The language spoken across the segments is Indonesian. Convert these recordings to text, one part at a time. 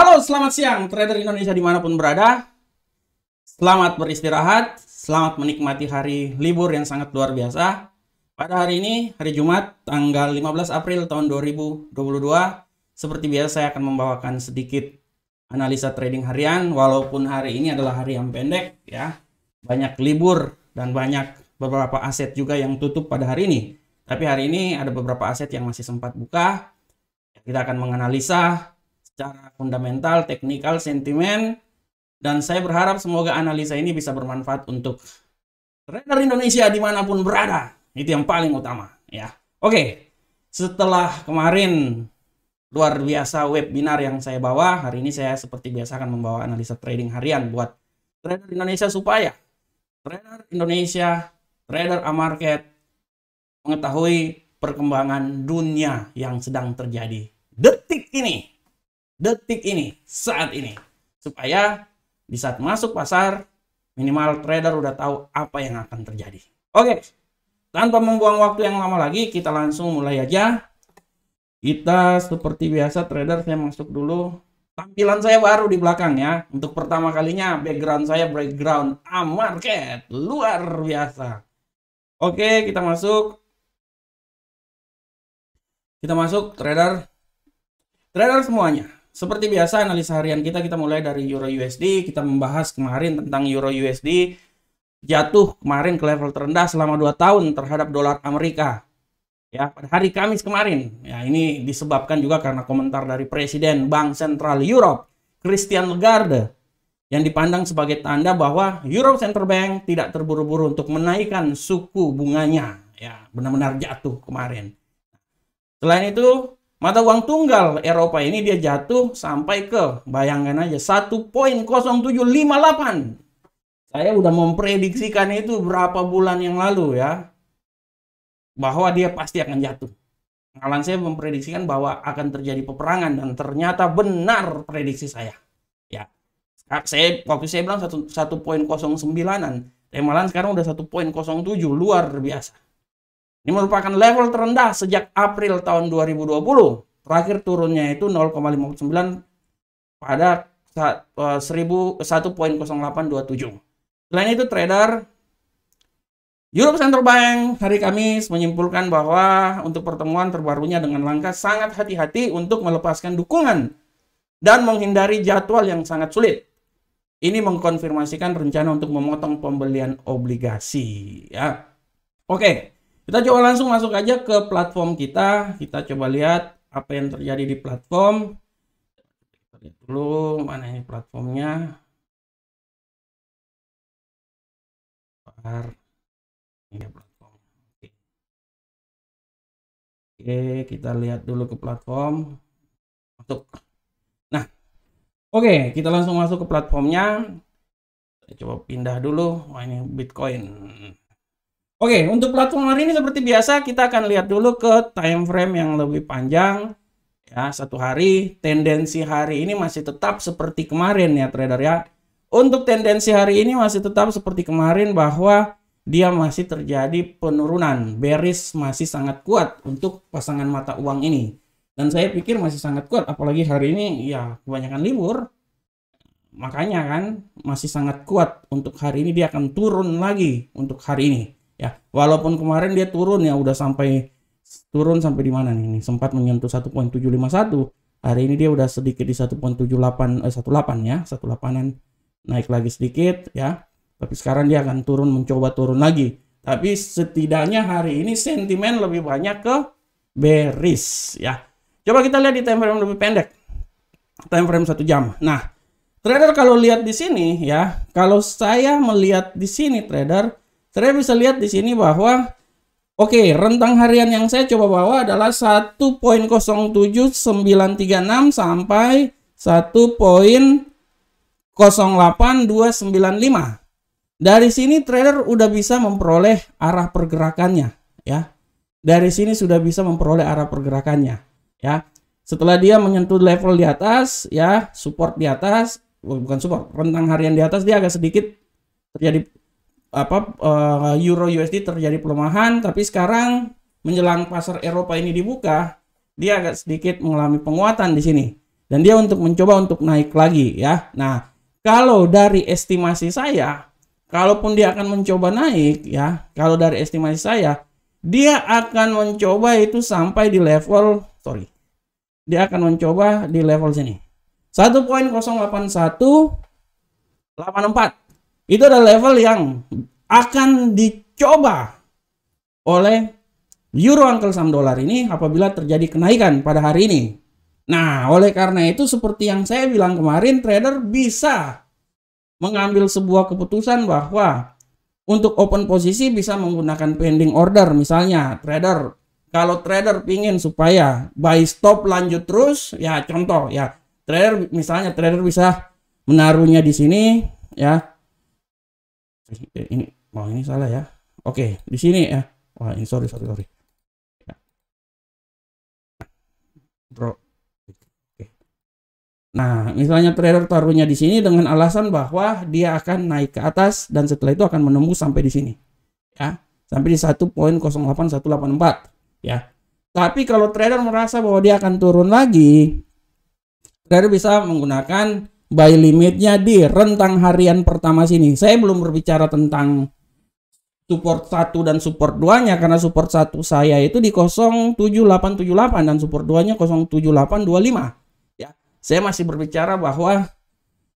Halo, selamat siang trader Indonesia dimanapun berada. Selamat beristirahat, selamat menikmati hari libur yang sangat luar biasa. Pada hari ini, hari Jumat, tanggal 15 April tahun 2022, seperti biasa saya akan membawakan sedikit analisa trading harian, walaupun hari ini adalah hari yang pendek ya. Banyak libur dan banyak beberapa aset juga yang tutup pada hari ini. Tapi hari ini ada beberapa aset yang masih sempat buka. Kita akan menganalisa secara fundamental, teknikal, sentimen. Dan saya berharap semoga analisa ini bisa bermanfaat untuk trader Indonesia dimanapun berada. Itu yang paling utama ya. Oke, setelah kemarin luar biasa webinar yang saya bawa, hari ini saya seperti biasa akan membawa analisa trading harian buat trader Indonesia supaya trader Indonesia, trader A-Market mengetahui perkembangan dunia yang sedang terjadi detik ini detik ini, saat ini. Supaya di saat masuk pasar, minimal trader udah tahu apa yang akan terjadi. Oke, tanpa membuang waktu yang lama lagi, kita langsung mulai aja. Kita seperti biasa trader saya masuk dulu. Tampilan saya baru di belakang ya. Untuk pertama kalinya background saya background A market. Luar biasa. Oke, kita masuk. Kita masuk trader. Trader semuanya seperti biasa analisa harian kita kita mulai dari Euro USD, kita membahas kemarin tentang Euro USD jatuh kemarin ke level terendah selama 2 tahun terhadap dolar Amerika. Ya, pada hari Kamis kemarin. Ya, ini disebabkan juga karena komentar dari Presiden Bank Sentral Europe, Christian Lagarde yang dipandang sebagai tanda bahwa Euro Central Bank tidak terburu-buru untuk menaikkan suku bunganya. Ya, benar-benar jatuh kemarin. Selain itu, Mata uang tunggal Eropa ini dia jatuh sampai ke, bayangkan aja, 1.0758. Saya udah memprediksikan itu berapa bulan yang lalu ya. Bahwa dia pasti akan jatuh. Alan saya memprediksikan bahwa akan terjadi peperangan dan ternyata benar prediksi saya. Ya. Saya waktu saya bilang 1.09-an, Temalan sekarang udah 1.07, luar biasa. Ini merupakan level terendah sejak April tahun 2020. Terakhir turunnya itu 0,59 pada 1.0827. Eh, Selain itu trader Europe Central Bank hari Kamis menyimpulkan bahwa untuk pertemuan terbarunya dengan langkah sangat hati-hati untuk melepaskan dukungan dan menghindari jadwal yang sangat sulit. Ini mengkonfirmasikan rencana untuk memotong pembelian obligasi. Ya, oke. Kita coba langsung masuk aja ke platform kita. Kita coba lihat apa yang terjadi di platform. Kita lihat dulu mana ini platformnya. Ini platform. Oke. Oke, kita lihat dulu ke platform. Masuk. Nah, oke, kita langsung masuk ke platformnya. Saya coba pindah dulu. Wah, ini Bitcoin. Oke, untuk platform hari ini seperti biasa kita akan lihat dulu ke time frame yang lebih panjang ya satu hari. Tendensi hari ini masih tetap seperti kemarin ya trader ya. Untuk tendensi hari ini masih tetap seperti kemarin bahwa dia masih terjadi penurunan Beris masih sangat kuat untuk pasangan mata uang ini. Dan saya pikir masih sangat kuat apalagi hari ini ya kebanyakan libur. Makanya kan masih sangat kuat untuk hari ini dia akan turun lagi untuk hari ini ya walaupun kemarin dia turun ya udah sampai turun sampai di mana nih, ini sempat menyentuh 1.751 hari ini dia udah sedikit di 1.78 eh 18 ya 18an naik lagi sedikit ya tapi sekarang dia akan turun mencoba turun lagi tapi setidaknya hari ini sentimen lebih banyak ke bearish ya coba kita lihat di time frame lebih pendek time frame satu jam nah trader kalau lihat di sini ya kalau saya melihat di sini trader saya bisa lihat di sini bahwa oke, okay, rentang harian yang saya coba bawa adalah 1.07936 sampai 1.08295. Dari sini trader udah bisa memperoleh arah pergerakannya, ya. Dari sini sudah bisa memperoleh arah pergerakannya, ya. Setelah dia menyentuh level di atas, ya, support di atas, bukan support, rentang harian di atas dia agak sedikit terjadi apa uh, euro USD terjadi pelemahan tapi sekarang menjelang pasar Eropa ini dibuka dia agak sedikit mengalami penguatan di sini dan dia untuk mencoba untuk naik lagi ya nah kalau dari estimasi saya kalaupun dia akan mencoba naik ya kalau dari estimasi saya dia akan mencoba itu sampai di level sorry dia akan mencoba di level sini 1.081 84 itu adalah level yang akan dicoba oleh euro uncle saham dolar ini apabila terjadi kenaikan pada hari ini. Nah, oleh karena itu seperti yang saya bilang kemarin, trader bisa mengambil sebuah keputusan bahwa untuk open posisi bisa menggunakan pending order misalnya trader kalau trader pingin supaya buy stop lanjut terus ya contoh ya trader misalnya trader bisa menaruhnya di sini ya ini oh ini salah ya oke di sini ya wah ini sorry sorry sorry ya. bro nah misalnya trader taruhnya di sini dengan alasan bahwa dia akan naik ke atas dan setelah itu akan menembus sampai di sini ya sampai di 1.08184 ya tapi kalau trader merasa bahwa dia akan turun lagi trader bisa menggunakan buy limitnya di rentang harian pertama sini. Saya belum berbicara tentang support satu dan support 2-nya karena support satu saya itu di 07878 dan support 2-nya 07825. Ya, saya masih berbicara bahwa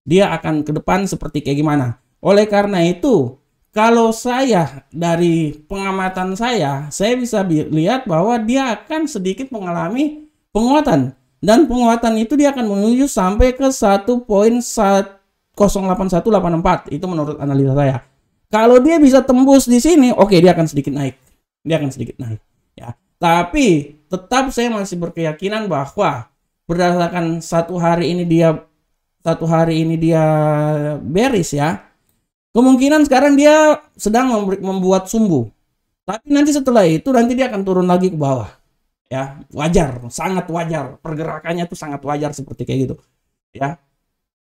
dia akan ke depan seperti kayak gimana. Oleh karena itu, kalau saya dari pengamatan saya, saya bisa lihat bahwa dia akan sedikit mengalami penguatan dan penguatan itu dia akan menuju sampai ke 1.08184 itu menurut analisa saya kalau dia bisa tembus di sini oke okay, dia akan sedikit naik dia akan sedikit naik ya tapi tetap saya masih berkeyakinan bahwa berdasarkan satu hari ini dia satu hari ini dia beris ya kemungkinan sekarang dia sedang membuat sumbu tapi nanti setelah itu nanti dia akan turun lagi ke bawah ya wajar sangat wajar pergerakannya tuh sangat wajar seperti kayak gitu ya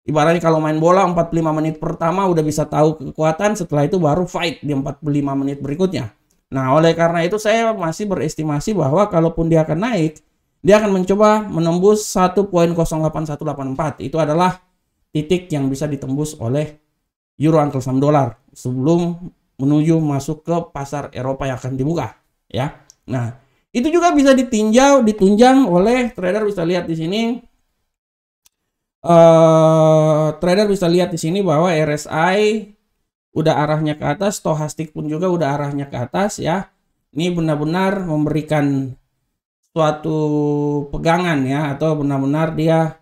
ibaratnya kalau main bola 45 menit pertama udah bisa tahu kekuatan setelah itu baru fight di 45 menit berikutnya nah oleh karena itu saya masih berestimasi bahwa kalaupun dia akan naik dia akan mencoba menembus 1.08184 itu adalah titik yang bisa ditembus oleh euro uncle saham dolar sebelum menuju masuk ke pasar Eropa yang akan dibuka ya. Nah, itu juga bisa ditinjau, ditunjang oleh trader bisa lihat di sini. Uh, trader bisa lihat di sini bahwa RSI udah arahnya ke atas, stochastic pun juga udah arahnya ke atas ya. Ini benar-benar memberikan suatu pegangan ya atau benar-benar dia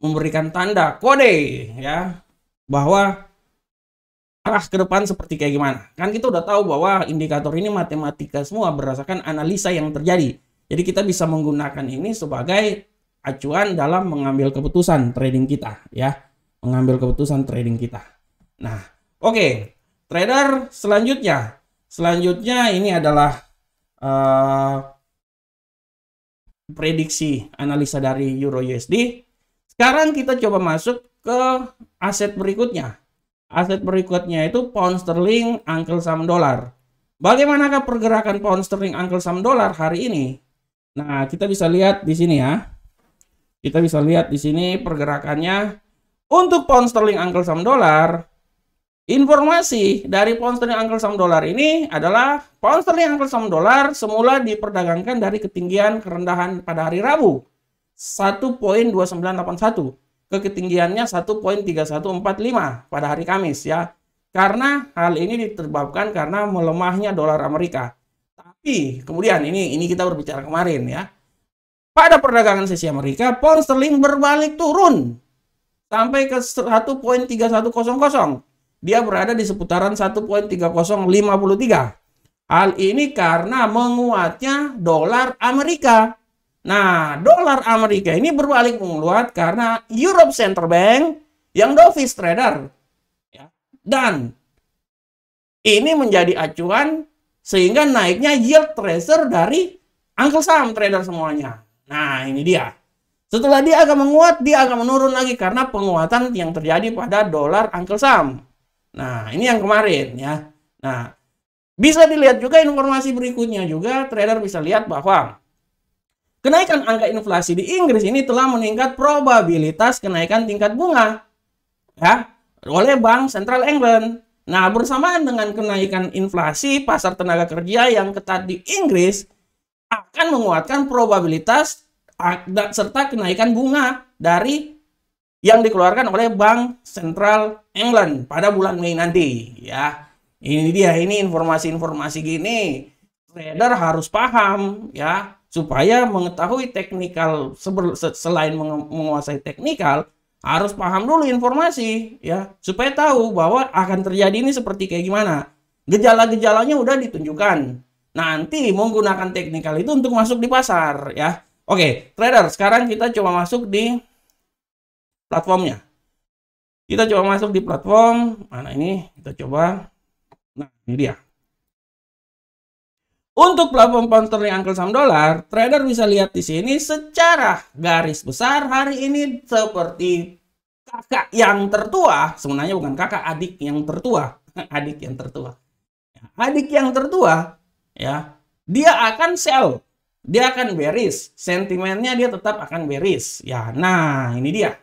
memberikan tanda kode ya bahwa arah ke depan seperti kayak gimana. Kan kita udah tahu bahwa indikator ini matematika semua berdasarkan analisa yang terjadi. Jadi kita bisa menggunakan ini sebagai acuan dalam mengambil keputusan trading kita ya. Mengambil keputusan trading kita. Nah, oke. Okay. Trader selanjutnya. Selanjutnya ini adalah uh, prediksi analisa dari Euro USD. Sekarang kita coba masuk ke aset berikutnya aset berikutnya itu pound sterling uncle saham dolar. Bagaimanakah pergerakan pound sterling uncle saham dolar hari ini? Nah, kita bisa lihat di sini ya. Kita bisa lihat di sini pergerakannya untuk pound sterling uncle saham dolar. Informasi dari pound sterling uncle saham dolar ini adalah pound sterling uncle saham dolar semula diperdagangkan dari ketinggian kerendahan pada hari Rabu 1.2981 ke ketinggiannya 1.3145 pada hari Kamis ya. Karena hal ini diterbabkan karena melemahnya dolar Amerika. Tapi kemudian ini ini kita berbicara kemarin ya. Pada perdagangan sesi Amerika, pound sterling berbalik turun sampai ke 1.3100. Dia berada di seputaran 1.3053. Hal ini karena menguatnya dolar Amerika. Nah, dolar Amerika ini berbalik menguat karena Europe Central Bank yang dovish trader. Ya. Dan ini menjadi acuan sehingga naiknya yield tracer dari uncle Sam trader semuanya. Nah, ini dia. Setelah dia agak menguat, dia agak menurun lagi karena penguatan yang terjadi pada dolar uncle Sam. Nah, ini yang kemarin ya. Nah, bisa dilihat juga informasi berikutnya juga trader bisa lihat bahwa Kenaikan angka inflasi di Inggris ini telah meningkat probabilitas kenaikan tingkat bunga ya oleh Bank Central England. Nah, bersamaan dengan kenaikan inflasi, pasar tenaga kerja yang ketat di Inggris akan menguatkan probabilitas serta kenaikan bunga dari yang dikeluarkan oleh Bank Central England pada bulan Mei nanti ya. Ini dia, ini informasi-informasi gini trader harus paham ya supaya mengetahui teknikal selain menguasai teknikal harus paham dulu informasi ya supaya tahu bahwa akan terjadi ini seperti kayak gimana gejala-gejalanya udah ditunjukkan nanti menggunakan teknikal itu untuk masuk di pasar ya oke trader sekarang kita coba masuk di platformnya kita coba masuk di platform mana ini kita coba nah ini dia untuk platform pound sterling angkel saham dolar, trader bisa lihat di sini secara garis besar hari ini seperti kakak yang tertua, sebenarnya bukan kakak, adik yang tertua, adik yang tertua. Adik yang tertua ya, dia akan sell, dia akan bearish, sentimennya dia tetap akan bearish. Ya, nah ini dia.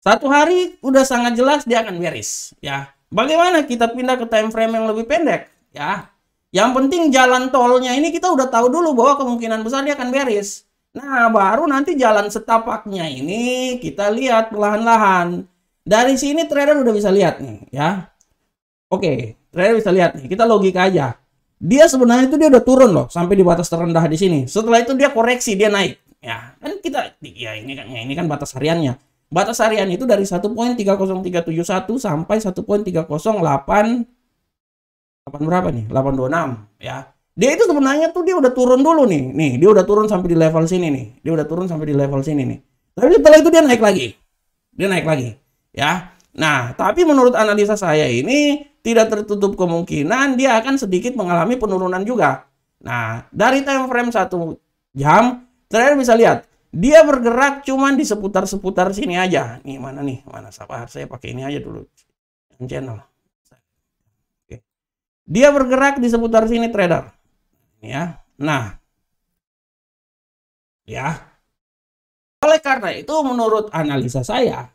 Satu hari udah sangat jelas dia akan bearish, ya. Bagaimana kita pindah ke time frame yang lebih pendek? Ya, yang penting jalan tolnya ini kita udah tahu dulu bahwa kemungkinan besar dia akan beres. Nah, baru nanti jalan setapaknya ini kita lihat perlahan-lahan. Dari sini trader udah bisa lihat nih, ya. Oke, trader bisa lihat nih. Kita logika aja. Dia sebenarnya itu dia udah turun loh sampai di batas terendah di sini. Setelah itu dia koreksi, dia naik. Ya, kan kita ya ini kan ya ini kan batas hariannya. Batas harian itu dari 1.30371 sampai 1.308 8 berapa nih? 826 ya. Dia itu sebenarnya tuh dia udah turun dulu nih. Nih, dia udah turun sampai di level sini nih. Dia udah turun sampai di level sini nih. Tapi setelah itu dia naik lagi. Dia naik lagi. Ya. Nah, tapi menurut analisa saya ini tidak tertutup kemungkinan dia akan sedikit mengalami penurunan juga. Nah, dari time frame 1 jam, kalian bisa lihat dia bergerak cuman di seputar-seputar sini aja. Nih, mana nih? Mana sabar saya pakai ini aja dulu. Channel. Dia bergerak di seputar sini trader. Ya. Nah. Ya. Oleh karena itu menurut analisa saya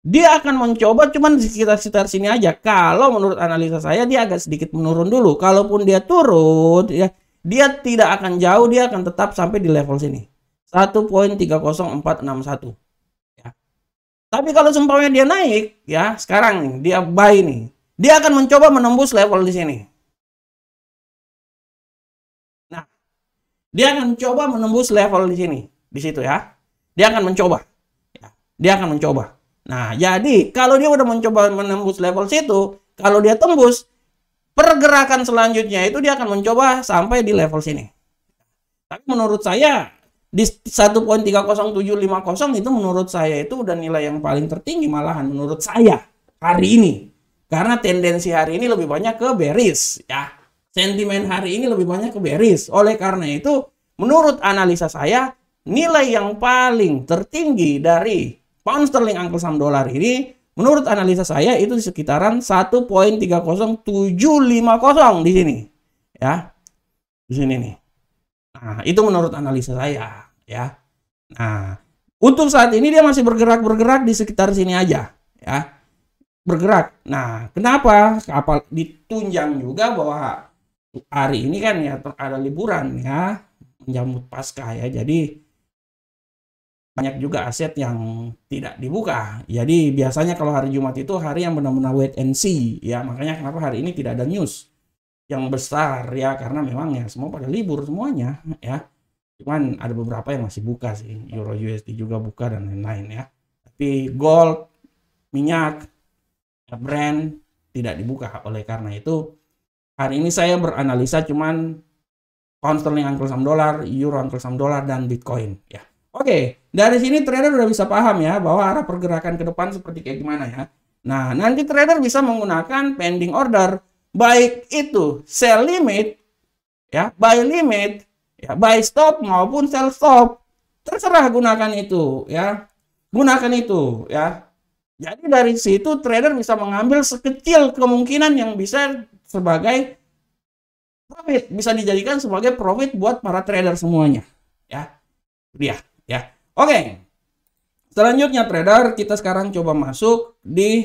dia akan mencoba cuman di sekitar-sekitar sini aja. Kalau menurut analisa saya dia agak sedikit menurun dulu. Kalaupun dia turun ya dia tidak akan jauh, dia akan tetap sampai di level sini. 1.30461. Ya. Tapi kalau seumpamanya dia naik ya, sekarang dia buy nih. Dia akan mencoba menembus level di sini. Dia akan mencoba menembus level di sini, di situ ya. Dia akan mencoba. Ya, dia akan mencoba. Nah, jadi kalau dia udah mencoba menembus level situ, kalau dia tembus, pergerakan selanjutnya itu dia akan mencoba sampai di level sini. Tapi menurut saya di 1.30750 itu menurut saya itu udah nilai yang paling tertinggi malahan menurut saya hari ini. Karena tendensi hari ini lebih banyak ke bearish ya sentimen hari ini lebih banyak ke bearish. Oleh karena itu, menurut analisa saya, nilai yang paling tertinggi dari pound sterling angka saham dolar ini menurut analisa saya itu di sekitaran 1.30750 di sini. Ya. Di sini nih. Nah, itu menurut analisa saya, ya. Nah, untuk saat ini dia masih bergerak-bergerak di sekitar sini aja, ya. Bergerak. Nah, kenapa? Kapal ditunjang juga bahwa hari ini kan ya ada liburan ya menjamut pasca ya jadi banyak juga aset yang tidak dibuka jadi biasanya kalau hari Jumat itu hari yang benar-benar wait and see ya makanya kenapa hari ini tidak ada news yang besar ya karena memang ya semua pada libur semuanya ya cuman ada beberapa yang masih buka sih Euro USD juga buka dan lain-lain ya tapi gold minyak brand tidak dibuka oleh karena itu Hari ini saya beranalisa cuman pound sterling uncle saham dolar, euro uncle saham dolar, dan bitcoin. Ya. Oke, dari sini trader udah bisa paham ya bahwa arah pergerakan ke depan seperti kayak gimana ya. Nah, nanti trader bisa menggunakan pending order baik itu sell limit ya, buy limit, ya, buy stop maupun sell stop. Terserah gunakan itu ya. Gunakan itu ya. Jadi dari situ trader bisa mengambil sekecil kemungkinan yang bisa sebagai profit, bisa dijadikan sebagai profit buat para trader semuanya. Ya. Dia, ya. Oke. Selanjutnya trader, kita sekarang coba masuk di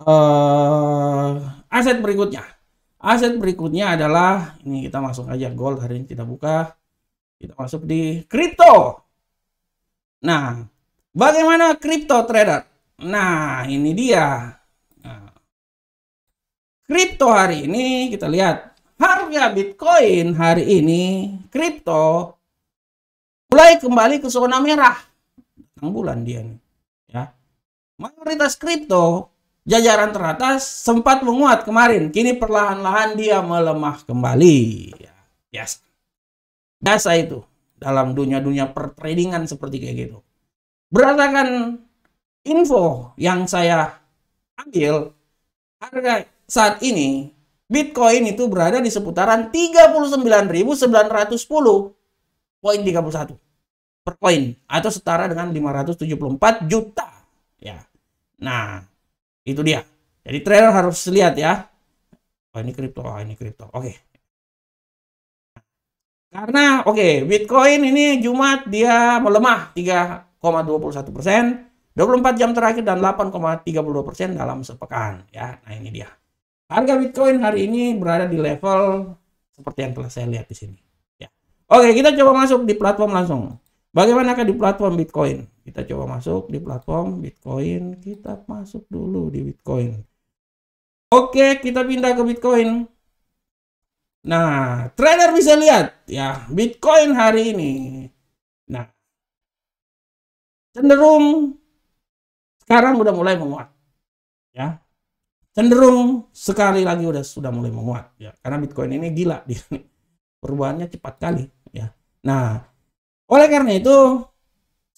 uh, aset berikutnya. Aset berikutnya adalah ini kita masuk aja gold hari ini kita buka. Kita masuk di kripto. Nah, Bagaimana crypto trader? Nah, ini dia. Nah, crypto hari ini kita lihat harga Bitcoin hari ini crypto mulai kembali ke zona merah. Tang bulan dia nih, ya. Mayoritas crypto jajaran teratas sempat menguat kemarin, kini perlahan-lahan dia melemah kembali. Ya, biasa. Biasa itu dalam dunia-dunia pertradingan seperti kayak gitu. Berdasarkan info yang saya ambil, harga saat ini Bitcoin itu berada di seputaran 39.910 poin 31 per koin atau setara dengan 574 juta ya. Nah, itu dia. Jadi trader harus lihat ya. Oh, ini kripto, oh, ini kripto. Oke. Okay. Karena oke, okay, Bitcoin ini Jumat dia melemah tiga 21,21 persen, 24 jam terakhir dan 8,32 persen dalam sepekan. Ya, nah ini dia. Harga Bitcoin hari ini berada di level seperti yang telah saya lihat di sini. Ya. Oke, kita coba masuk di platform langsung. Bagaimanakah di platform Bitcoin? Kita coba masuk di platform Bitcoin. Kita masuk dulu di Bitcoin. Oke, kita pindah ke Bitcoin. Nah, trader bisa lihat ya Bitcoin hari ini. Nah, cenderung sekarang udah mulai menguat ya cenderung sekali lagi udah sudah mulai menguat ya karena Bitcoin ini gila dia perubahannya cepat kali ya nah oleh karena itu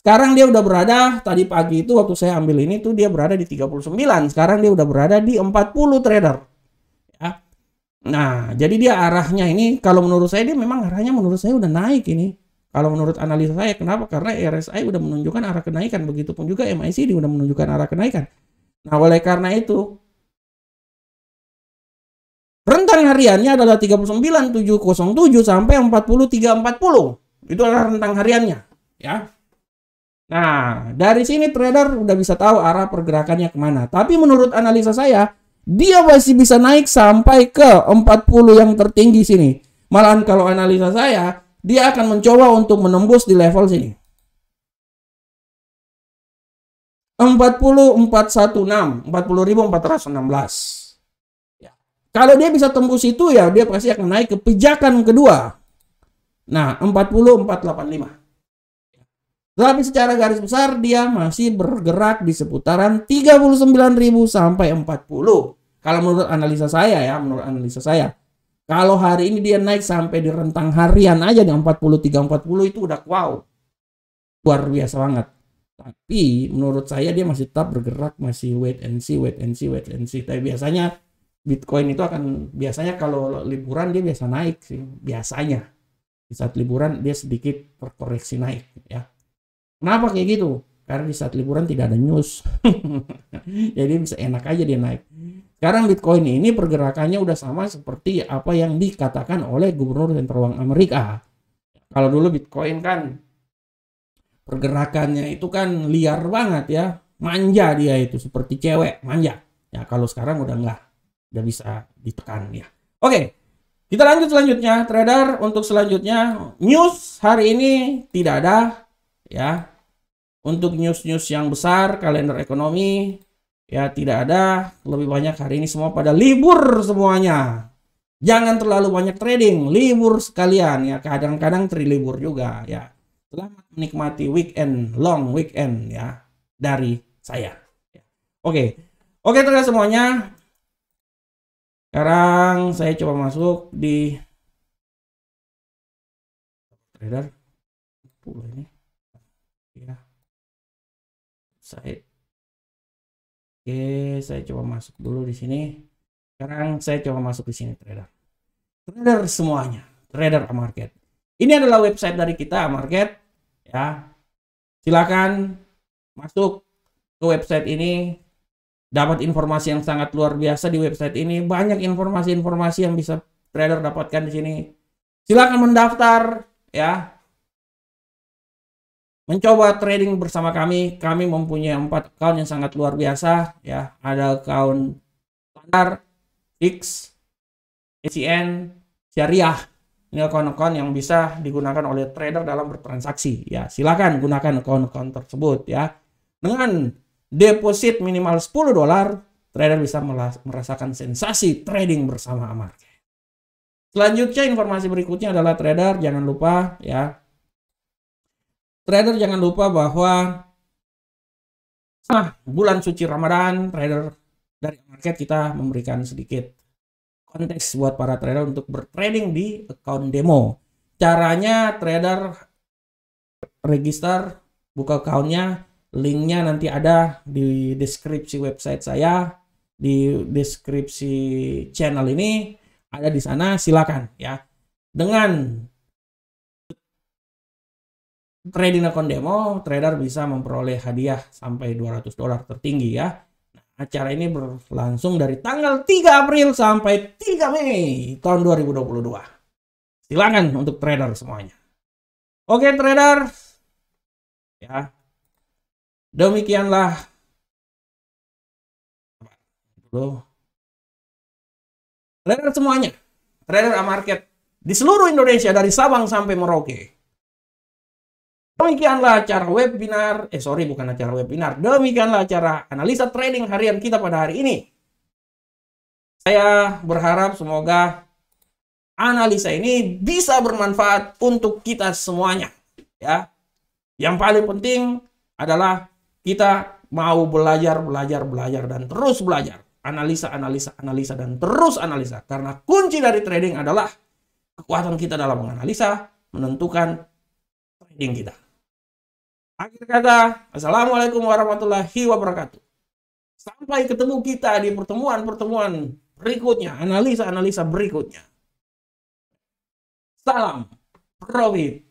sekarang dia udah berada tadi pagi itu waktu saya ambil ini tuh dia berada di 39 sekarang dia udah berada di 40 trader ya nah jadi dia arahnya ini kalau menurut saya dia memang arahnya menurut saya udah naik ini kalau menurut analisa saya, kenapa? Karena RSI udah menunjukkan arah kenaikan, begitupun juga MACD udah menunjukkan arah kenaikan. Nah, oleh karena itu, rentang hariannya adalah 39707 sampai 40340. Itu adalah rentang hariannya, ya. Nah, dari sini trader udah bisa tahu arah pergerakannya kemana. Tapi menurut analisa saya, dia masih bisa naik sampai ke 40 yang tertinggi sini. Malahan kalau analisa saya, dia akan mencoba untuk menembus di level sini. 40416, 40.416. Ya. Kalau dia bisa tembus itu ya dia pasti akan naik ke pijakan kedua. Nah, 40485. Tapi secara garis besar dia masih bergerak di seputaran 39.000 sampai 40. Kalau menurut analisa saya ya, menurut analisa saya. Kalau hari ini dia naik sampai di rentang harian aja di 43 40 itu udah wow. Luar biasa banget. Tapi menurut saya dia masih tetap bergerak masih wait and see, wait and see, wait and see. Tapi biasanya Bitcoin itu akan biasanya kalau liburan dia biasa naik sih, biasanya. Di saat liburan dia sedikit terkoreksi naik ya. Kenapa kayak gitu? Karena di saat liburan tidak ada news. Jadi bisa enak aja dia naik. Sekarang Bitcoin ini pergerakannya udah sama seperti apa yang dikatakan oleh Gubernur Sentral Bank Amerika. Kalau dulu Bitcoin kan pergerakannya itu kan liar banget ya, manja dia itu seperti cewek, manja. Ya kalau sekarang udah enggak, udah bisa ditekan ya. Oke, kita lanjut selanjutnya trader untuk selanjutnya news hari ini tidak ada ya. Untuk news-news yang besar kalender ekonomi ya tidak ada lebih banyak hari ini semua pada libur semuanya jangan terlalu banyak trading libur sekalian ya kadang-kadang libur juga ya selamat menikmati weekend long weekend ya dari saya oke oke terima semuanya sekarang saya coba masuk di trader ini ya saya Oke, saya coba masuk dulu di sini. Sekarang saya coba masuk di sini trader. Trader semuanya, trader market. Ini adalah website dari kita market ya. Silakan masuk ke website ini dapat informasi yang sangat luar biasa di website ini. Banyak informasi-informasi yang bisa trader dapatkan di sini. Silakan mendaftar ya mencoba trading bersama kami. Kami mempunyai empat account yang sangat luar biasa ya. Ada account standar, X, ECN, syariah. Ini account-account yang bisa digunakan oleh trader dalam bertransaksi ya. Silakan gunakan account-account tersebut ya. Dengan deposit minimal 10 dolar, trader bisa merasakan sensasi trading bersama market. Selanjutnya informasi berikutnya adalah trader jangan lupa ya Trader jangan lupa bahwa nah, bulan suci Ramadan, trader dari market kita memberikan sedikit konteks buat para trader untuk bertrading di account demo. Caranya trader register, buka accountnya, linknya nanti ada di deskripsi website saya, di deskripsi channel ini ada di sana, silakan ya. Dengan trading akun demo, trader bisa memperoleh hadiah sampai 200 dolar tertinggi ya. Nah, acara ini berlangsung dari tanggal 3 April sampai 3 Mei tahun 2022. Silakan untuk trader semuanya. Oke trader, ya demikianlah dulu trader semuanya, trader A market di seluruh Indonesia dari Sabang sampai Merauke. Demikianlah acara webinar, eh sorry bukan acara webinar, demikianlah acara analisa trading harian kita pada hari ini. Saya berharap semoga analisa ini bisa bermanfaat untuk kita semuanya. Ya, Yang paling penting adalah kita mau belajar, belajar, belajar, dan terus belajar. Analisa, analisa, analisa, dan terus analisa. Karena kunci dari trading adalah kekuatan kita dalam menganalisa, menentukan trading kita. Akhir kata, Assalamualaikum warahmatullahi wabarakatuh. Sampai ketemu kita di pertemuan-pertemuan berikutnya, analisa-analisa berikutnya. Salam Profit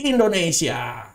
Indonesia.